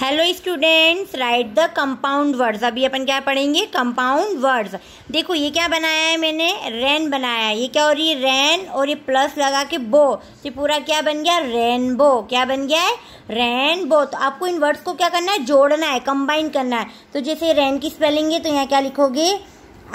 hello students write the compound words अभी अपन क्या पढ़ेंगे कंपाउंड वर्ड्स देखो ये क्या बनाया है मैंने रैन बनाया है ये क्या हो रही है रैन और ये प्लस लगा के बो तो पूरा क्या बन गया रेनबो क्या बन गया है रेनबो तो आपको इन वर्ड्स को क्या करना है जोड़ना है कंबाइन करना है तो जैसे रैन की स्पेलिंग है तो यहाँ क्या लिखोगे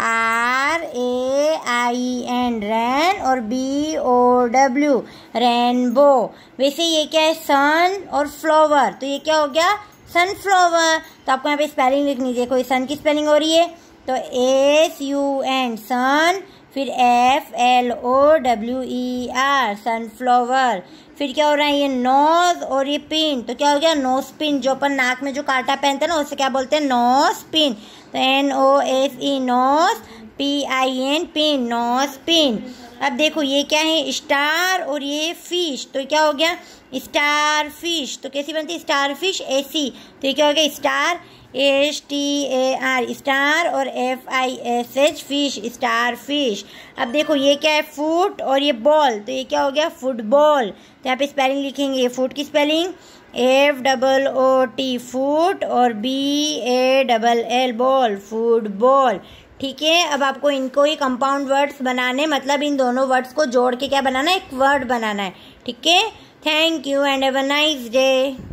आर ए आई एन रैन और बी ओ डब्ल्यू रैनबो वैसे ये क्या है सन और फ्लावर तो ये क्या हो गया सनफ्लावर तो आपको यहाँ पे स्पेलिंग लिख लीजिए कोई सन की स्पेलिंग हो रही है तो एस यू एन सन फिर F L O W E R sunflower फिर क्या हो रहा है ये नोज और ये पिन तो क्या हो गया नोज पिन जो अपन नाक में जो कांटा पहनते हैं ना उसे क्या बोलते हैं नोज पिन तो N O S E nose P I N pin nose pin अब देखो ये क्या है स्टार और ये फिश तो क्या हो गया स्टार फिश तो कैसी बनती है स्टार फिश ऐसी तो ये क्या हो गया star S T A R star और F I S H fish starfish अब देखो ये क्या है फूट और ये बॉल तो ये क्या हो गया फुटबॉल तो यहाँ पे स्पेलिंग लिखेंगे फूट की spelling F double O T foot और B A double L ball football ठीक है अब आपको इनको ही कंपाउंड वर्ड्स बनाने मतलब इन दोनों वर्ड्स को जोड़ के क्या बनाना है एक वर्ड बनाना है ठीक है thank you and have a nice day